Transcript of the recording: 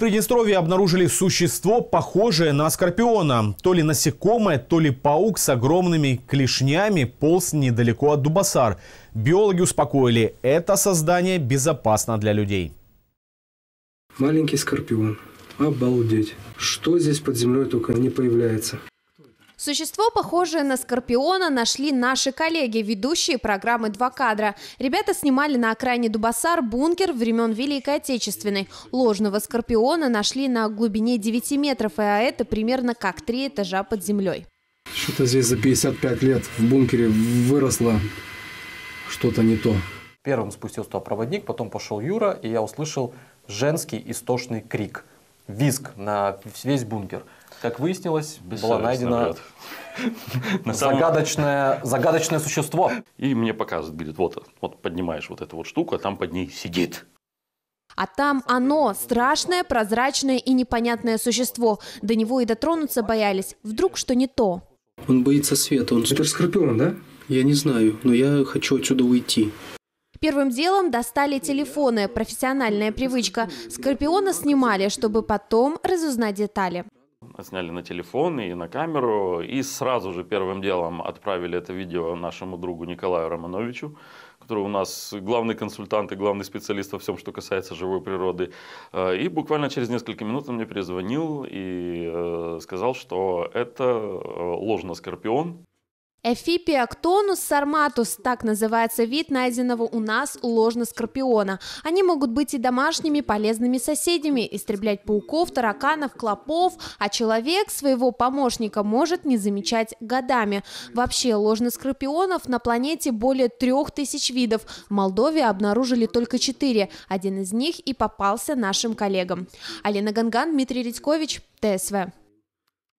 Приднестровье обнаружили существо, похожее на скорпиона. То ли насекомое, то ли паук с огромными клешнями полз недалеко от Дубасар. Биологи успокоили, это создание безопасно для людей. Маленький скорпион. Обалдеть. Что здесь под землей только не появляется. Существо, похожее на скорпиона, нашли наши коллеги, ведущие программы «Два кадра». Ребята снимали на окраине Дубасар бункер времен Великой Отечественной. Ложного скорпиона нашли на глубине 9 метров, а это примерно как три этажа под землей. Что-то здесь за 55 лет в бункере выросло что-то не то. Первым спустился проводник, потом пошел Юра, и я услышал женский истошный крик. Визг на весь бункер – как выяснилось, Без была найдена на самом... загадочное, загадочное существо. И мне показывают, говорит, вот, вот поднимаешь вот эту вот штуку, а там под ней сидит. А там оно, страшное, прозрачное и непонятное существо. До него и дотронуться боялись. Вдруг что не то. Он боится света. Он... Это скорпион, да? Я не знаю, но я хочу отсюда уйти. Первым делом достали телефоны, профессиональная привычка. Скорпиона снимали, чтобы потом разузнать детали сняли на телефон и на камеру, и сразу же первым делом отправили это видео нашему другу Николаю Романовичу, который у нас главный консультант и главный специалист во всем, что касается живой природы. Э, и буквально через несколько минут он мне перезвонил и э, сказал, что это э, ложно скорпион, Эфипиактонус сарматус, так называется вид найденного у нас ложно-скорпиона. Они могут быть и домашними полезными соседями, истреблять пауков, тараканов, клопов, а человек своего помощника может не замечать годами. Вообще ложно-скорпионов на планете более трех тысяч видов. В Молдове обнаружили только четыре. Один из них и попался нашим коллегам. Алина Ганган, Дмитрий Редькович, ТСВ.